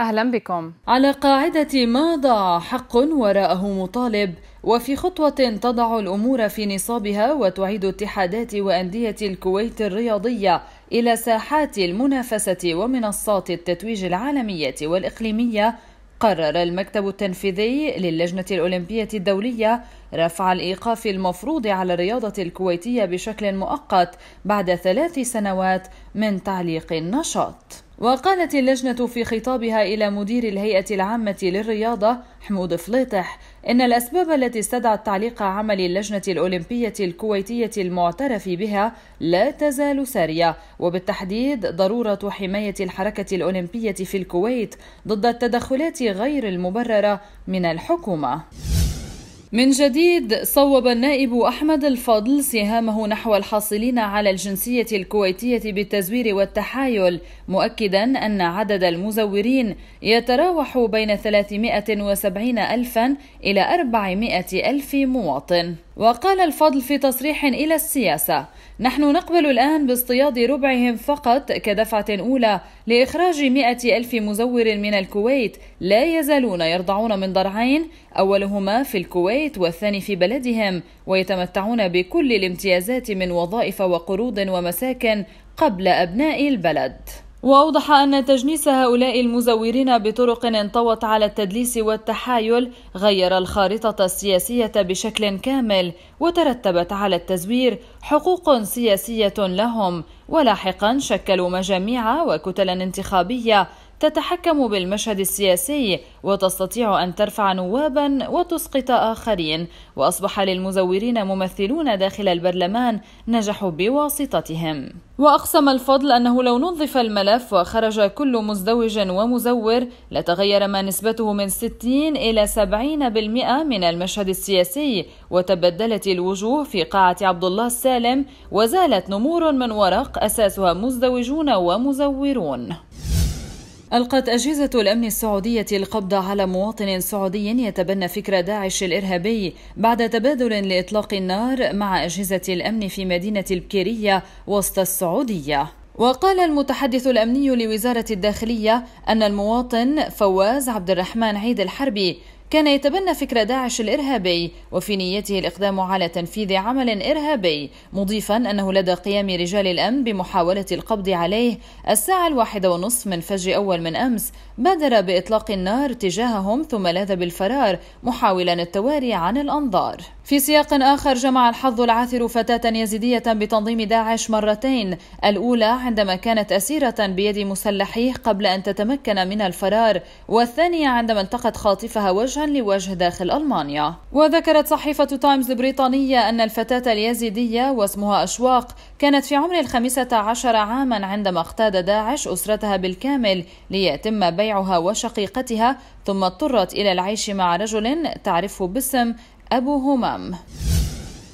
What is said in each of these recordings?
أهلا بكم على قاعدة ما ضاع حق وراءه مطالب وفي خطوة تضع الأمور في نصابها وتعيد اتحادات وأندية الكويت الرياضية إلى ساحات المنافسة ومنصات التتويج العالمية والإقليمية قرر المكتب التنفيذي للجنة الأولمبية الدولية رفع الإيقاف المفروض على الرياضة الكويتية بشكل مؤقت بعد ثلاث سنوات من تعليق النشاط وقالت اللجنة في خطابها إلى مدير الهيئة العامة للرياضة حمود فليطح إن الأسباب التي استدعت تعليق عمل اللجنة الأولمبية الكويتية المعترف بها لا تزال سارية وبالتحديد ضرورة حماية الحركة الأولمبية في الكويت ضد التدخلات غير المبررة من الحكومة من جديد صوب النائب أحمد الفضل سهامه نحو الحاصلين على الجنسية الكويتية بالتزوير والتحايل مؤكدا أن عدد المزورين يتراوح بين 370 ألفا إلى 400 ألف مواطن وقال الفضل في تصريح إلى السياسة نحن نقبل الآن باصطياد ربعهم فقط كدفعة أولى لإخراج مئة ألف مزور من الكويت لا يزالون يرضعون من ضرعين أولهما في الكويت والثاني في بلدهم ويتمتعون بكل الامتيازات من وظائف وقروض ومساكن قبل أبناء البلد وأوضح أن تجنيس هؤلاء المزورين بطرق انطوت على التدليس والتحايل غير الخارطة السياسية بشكل كامل وترتبت على التزوير حقوق سياسية لهم ولاحقا شكلوا مجاميع وكتلا انتخابية تتحكم بالمشهد السياسي وتستطيع أن ترفع نوابا وتسقط آخرين وأصبح للمزورين ممثلون داخل البرلمان نجحوا بواسطتهم وأقسم الفضل أنه لو نظف الملف وخرج كل مزدوج ومزور لتغير ما نسبته من 60 إلى 70% من المشهد السياسي وتبدلت الوجوه في قاعة عبد الله السالم وزالت نمور من ورق أساسها مزدوجون ومزورون ألقت أجهزة الأمن السعودية القبض على مواطن سعودي يتبنى فكرة داعش الإرهابي بعد تبادل لإطلاق النار مع أجهزة الأمن في مدينة البكيرية وسط السعودية وقال المتحدث الأمني لوزارة الداخلية أن المواطن فواز عبد الرحمن عيد الحربي كان يتبنى فكر داعش الإرهابي وفي نيته الإقدام على تنفيذ عمل إرهابي مضيفا أنه لدى قيام رجال الأمن بمحاولة القبض عليه الساعة الواحدة ونصف من فجر أول من أمس بادر بإطلاق النار تجاههم ثم لاذ بالفرار محاولا التواري عن الأنظار في سياق آخر جمع الحظ العاثر فتاة يزيدية بتنظيم داعش مرتين الأولى عندما كانت أسيرة بيد مسلحيه قبل أن تتمكن من الفرار والثانية عندما التقت خاطفها وجها لوجه داخل ألمانيا وذكرت صحيفة تايمز البريطانية أن الفتاة اليزيدية واسمها أشواق كانت في عمر الخامسة عشر عاما عندما اقتاد داعش أسرتها بالكامل ليتم بيعها وشقيقتها ثم اضطرت إلى العيش مع رجل تعرفه باسم أبو همام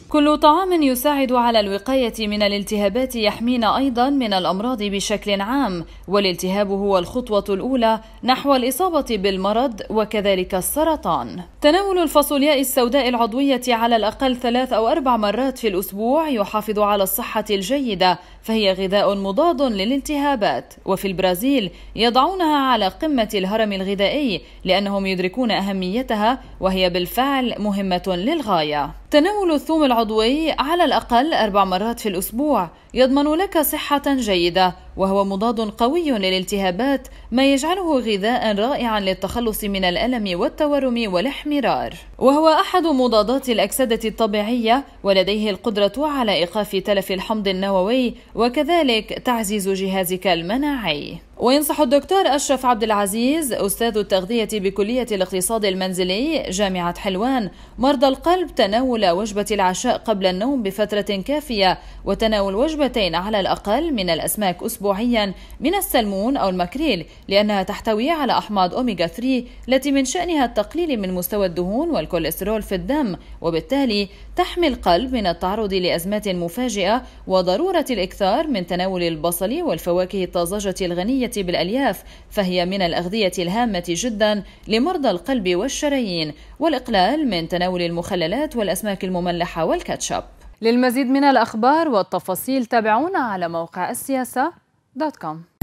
كل طعام يساعد على الوقاية من الالتهابات يحمينا أيضا من الأمراض بشكل عام والالتهاب هو الخطوة الأولى نحو الإصابة بالمرض وكذلك السرطان تناول الفاصولياء السوداء العضوية على الأقل ثلاث أو أربع مرات في الأسبوع يحافظ على الصحة الجيدة فهي غذاء مضاد للالتهابات وفي البرازيل يضعونها على قمة الهرم الغذائي لأنهم يدركون أهميتها وهي بالفعل مهمة للغاية تناول الثوم العضوي على الأقل أربع مرات في الأسبوع يضمن لك صحة جيدة وهو مضاد قوي للالتهابات ما يجعله غذاء رائعا للتخلص من الألم والتورم والاحمرار وهو أحد مضادات الأكسدة الطبيعية ولديه القدرة على إيقاف تلف الحمض النووي وكذلك تعزيز جهازك المناعي وينصح الدكتور أشرف عبد العزيز أستاذ التغذية بكلية الاقتصاد المنزلي جامعة حلوان مرضى القلب تناول وجبة العشاء قبل النوم بفترة كافية وتناول وجبتين على الأقل من الأسماك أسبوعيا أسبوعيا من السلمون أو الماكريل لأنها تحتوي على أحماض أوميغا 3 التي من شأنها التقليل من مستوى الدهون والكوليسترول في الدم وبالتالي تحمي القلب من التعرض لأزمات مفاجئة وضرورة الإكثار من تناول البصل والفواكه الطازجة الغنية بالألياف فهي من الأغذية الهامة جدا لمرضى القلب والشرايين والإقلال من تناول المخللات والأسماك المملحة والكاتشب للمزيد من الأخبار والتفاصيل تابعونا على موقع السياسة Dat kan.